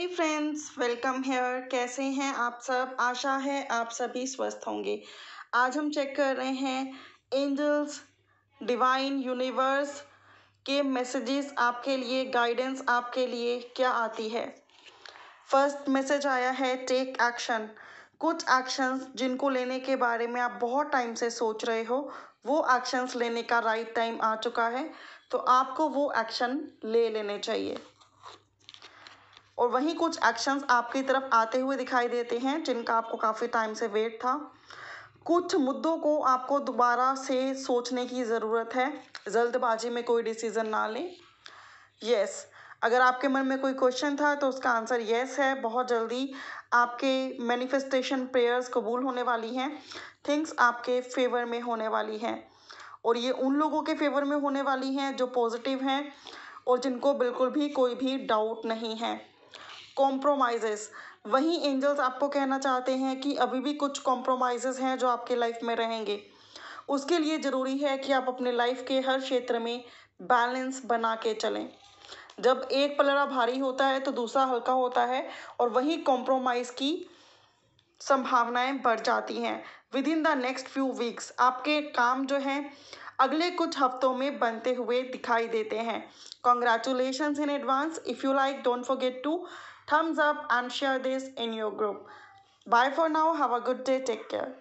हे friends welcome hair कैसे हैं आप सब आशा है आप सभी स्वस्थ होंगे आज हम चेक कर रहे हैं एंजल्स डिवाइन यूनिवर्स के मैसेजेस आपके लिए गाइडेंस आपके लिए क्या आती है फर्स्ट मैसेज आया है टेक एक्शन कुछ एक्शंस जिनको लेने के बारे में आप बहुत टाइम से सोच रहे हो वो एक्शंस लेने का राइट right टाइम आ चुका है तो आपको वो एक्शन ले लेने चाहिए और वहीं कुछ एक्शंस आपकी तरफ आते हुए दिखाई देते हैं जिनका आपको काफ़ी टाइम से वेट था कुछ मुद्दों को आपको दोबारा से सोचने की ज़रूरत है जल्दबाजी में कोई डिसीज़न ना लें यस अगर आपके मन में कोई क्वेश्चन था तो उसका आंसर येस है बहुत जल्दी आपके मैनिफेस्टेशन प्रेयर्स कबूल होने वाली हैं थिंग्स आपके फेवर में होने वाली हैं और ये उन लोगों के फेवर में होने वाली हैं जो पॉजिटिव हैं और जिनको बिल्कुल भी कोई भी डाउट नहीं है कॉम्प्रोमाइज़ेस वही एंजल्स आपको कहना चाहते हैं कि अभी भी कुछ कॉम्प्रोमाइज़ेस हैं जो आपके लाइफ में रहेंगे उसके लिए ज़रूरी है कि आप अपने लाइफ के हर क्षेत्र में बैलेंस बना के चलें जब एक पलड़ा भारी होता है तो दूसरा हल्का होता है और वही कॉम्प्रोमाइज़ की संभावनाएं बढ़ जाती हैं within the next few weeks आपके काम जो हैं अगले कुछ हफ्तों में बनते हुए दिखाई देते हैं congratulation in advance if you like don't forget to thumbs up and share this in your group. Bye for now. Have a good day. Take care.